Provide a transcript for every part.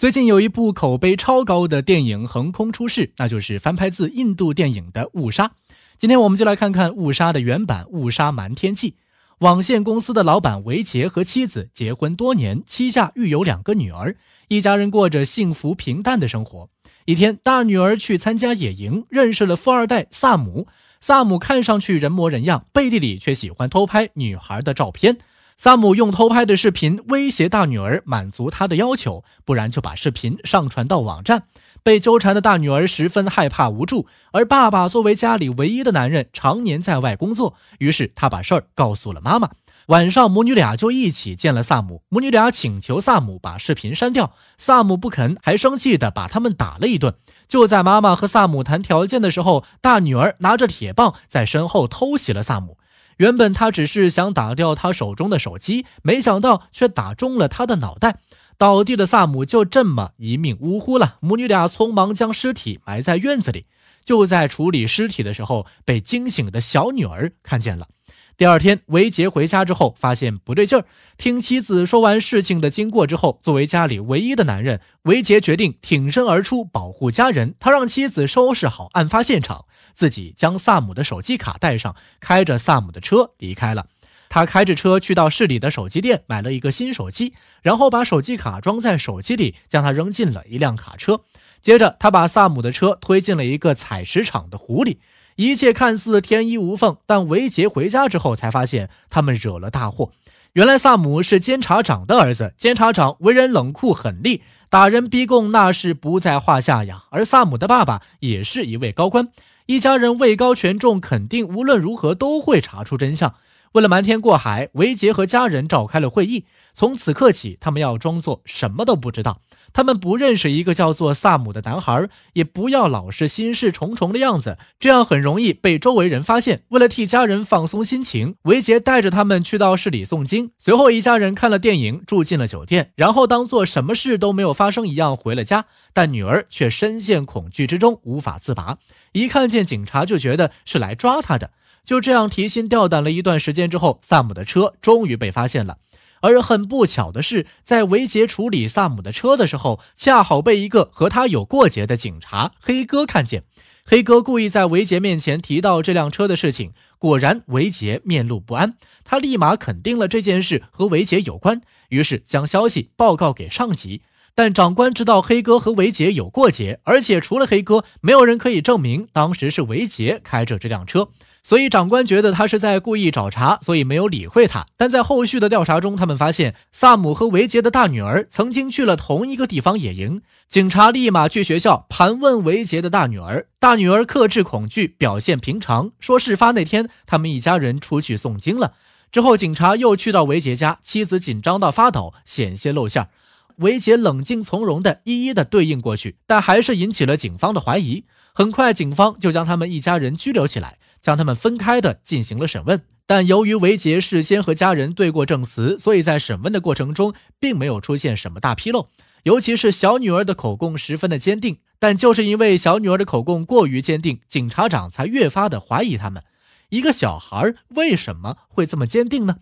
最近有一部口碑超高的电影横空出世，那就是翻拍自印度电影的《误杀》。今天我们就来看看《误杀》的原版《误杀瞒天记》。网线公司的老板维杰和妻子结婚多年，膝下育有两个女儿，一家人过着幸福平淡的生活。一天，大女儿去参加野营，认识了富二代萨姆。萨姆看上去人模人样，背地里却喜欢偷拍女孩的照片。萨姆用偷拍的视频威胁大女儿满足他的要求，不然就把视频上传到网站。被纠缠的大女儿十分害怕无助，而爸爸作为家里唯一的男人，常年在外工作，于是他把事儿告诉了妈妈。晚上，母女俩就一起见了萨姆。母女俩请求萨姆把视频删掉，萨姆不肯，还生气的把他们打了一顿。就在妈妈和萨姆谈条件的时候，大女儿拿着铁棒在身后偷袭了萨姆。原本他只是想打掉他手中的手机，没想到却打中了他的脑袋，倒地的萨姆就这么一命呜呼了。母女俩匆忙将尸体埋在院子里，就在处理尸体的时候，被惊醒的小女儿看见了。第二天，维杰回家之后发现不对劲儿。听妻子说完事情的经过之后，作为家里唯一的男人，维杰决定挺身而出保护家人。他让妻子收拾好案发现场，自己将萨姆的手机卡带上，开着萨姆的车离开了。他开着车去到市里的手机店买了一个新手机，然后把手机卡装在手机里，将它扔进了一辆卡车。接着，他把萨姆的车推进了一个采石场的湖里。一切看似天衣无缝，但维杰回家之后才发现，他们惹了大祸。原来萨姆是监察长的儿子，监察长为人冷酷狠厉，打人逼供那是不在话下呀。而萨姆的爸爸也是一位高官，一家人位高权重，肯定无论如何都会查出真相。为了瞒天过海，维杰和家人召开了会议。从此刻起，他们要装作什么都不知道。他们不认识一个叫做萨姆的男孩，也不要老是心事重重的样子，这样很容易被周围人发现。为了替家人放松心情，维杰带着他们去到市里诵经。随后，一家人看了电影，住进了酒店，然后当做什么事都没有发生一样回了家。但女儿却深陷恐惧之中，无法自拔。一看见警察，就觉得是来抓他的。就这样提心吊胆了一段时间之后，萨姆的车终于被发现了。而很不巧的是，在维杰处理萨姆的车的时候，恰好被一个和他有过节的警察黑哥看见。黑哥故意在维杰面前提到这辆车的事情，果然维杰面露不安，他立马肯定了这件事和维杰有关，于是将消息报告给上级。但长官知道黑哥和维杰有过节，而且除了黑哥，没有人可以证明当时是维杰开着这辆车。所以长官觉得他是在故意找茬，所以没有理会他。但在后续的调查中，他们发现萨姆和维杰的大女儿曾经去了同一个地方野营。警察立马去学校盘问维杰的大女儿，大女儿克制恐惧，表现平常，说事发那天他们一家人出去诵经了。之后警察又去到维杰家，妻子紧张到发抖，险些露馅。维杰冷静从容地一一地对应过去，但还是引起了警方的怀疑。很快，警方就将他们一家人拘留起来，将他们分开的进行了审问。但由于维杰事先和家人对过证词，所以在审问的过程中并没有出现什么大纰漏。尤其是小女儿的口供十分的坚定，但就是因为小女儿的口供过于坚定，警察长才越发的怀疑他们。一个小孩为什么会这么坚定呢？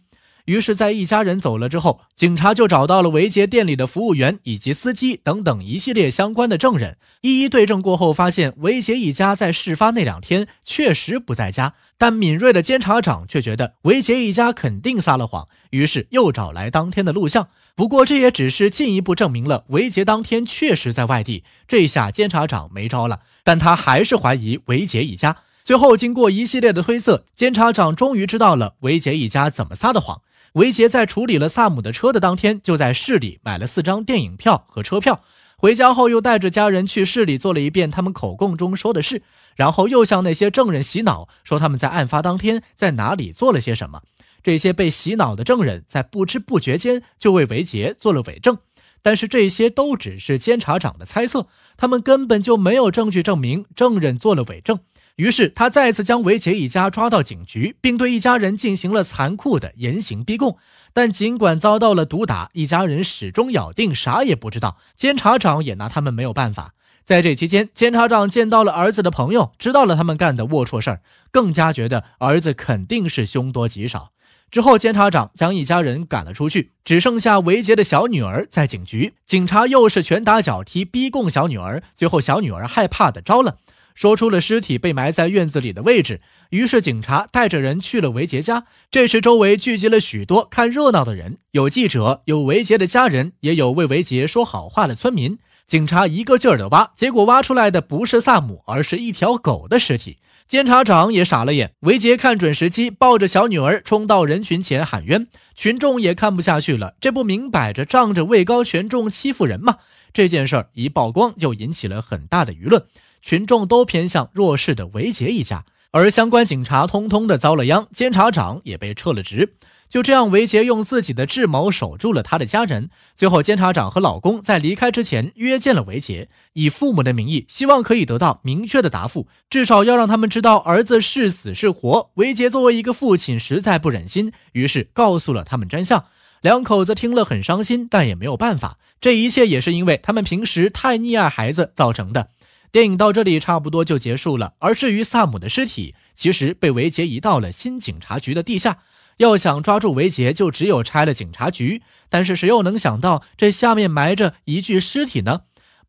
于是，在一家人走了之后，警察就找到了维杰店里的服务员以及司机等等一系列相关的证人，一一对证过后，发现维杰一家在事发那两天确实不在家。但敏锐的监察长却觉得维杰一家肯定撒了谎，于是又找来当天的录像。不过这也只是进一步证明了维杰当天确实在外地。这下监察长没招了，但他还是怀疑维杰一家。最后经过一系列的推测，监察长终于知道了维杰一家怎么撒的谎。维杰在处理了萨姆的车的当天，就在市里买了四张电影票和车票。回家后，又带着家人去市里做了一遍他们口供中说的事，然后又向那些证人洗脑，说他们在案发当天在哪里做了些什么。这些被洗脑的证人在不知不觉间就为维杰做了伪证。但是这些都只是监察长的猜测，他们根本就没有证据证明证人做了伪证。于是他再次将维杰一家抓到警局，并对一家人进行了残酷的严刑逼供。但尽管遭到了毒打，一家人始终咬定啥也不知道。监察长也拿他们没有办法。在这期间，监察长见到了儿子的朋友，知道了他们干的龌龊事儿，更加觉得儿子肯定是凶多吉少。之后，监察长将一家人赶了出去，只剩下维杰的小女儿在警局。警察又是拳打脚踢逼供小女儿，最后小女儿害怕的招了。说出了尸体被埋在院子里的位置，于是警察带着人去了维杰家。这时，周围聚集了许多看热闹的人，有记者，有维杰的家人，也有为维杰说好话的村民。警察一个劲儿的挖，结果挖出来的不是萨姆，而是一条狗的尸体。监察长也傻了眼。维杰看准时机，抱着小女儿冲到人群前喊冤。群众也看不下去了，这不明摆着仗着位高权重欺负人吗？这件事儿一曝光，就引起了很大的舆论。群众都偏向弱势的维杰一家，而相关警察通通的遭了殃，监察长也被撤了职。就这样，维杰用自己的智谋守住了他的家人。最后，监察长和老公在离开之前约见了维杰，以父母的名义，希望可以得到明确的答复，至少要让他们知道儿子是死是活。维杰作为一个父亲，实在不忍心，于是告诉了他们真相。两口子听了很伤心，但也没有办法。这一切也是因为他们平时太溺爱孩子造成的。电影到这里差不多就结束了。而至于萨姆的尸体，其实被维杰移到了新警察局的地下。要想抓住维杰，就只有拆了警察局。但是谁又能想到这下面埋着一具尸体呢？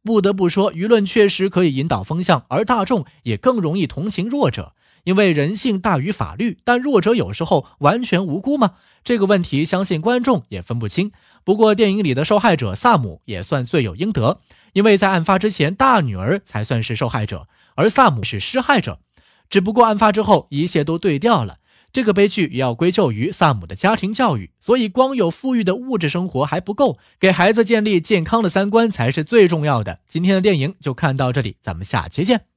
不得不说，舆论确实可以引导风向，而大众也更容易同情弱者，因为人性大于法律。但弱者有时候完全无辜吗？这个问题，相信观众也分不清。不过电影里的受害者萨姆也算罪有应得。因为在案发之前，大女儿才算是受害者，而萨姆是施害者。只不过案发之后，一切都对调了。这个悲剧也要归咎于萨姆的家庭教育。所以，光有富裕的物质生活还不够，给孩子建立健康的三观才是最重要的。今天的电影就看到这里，咱们下期见。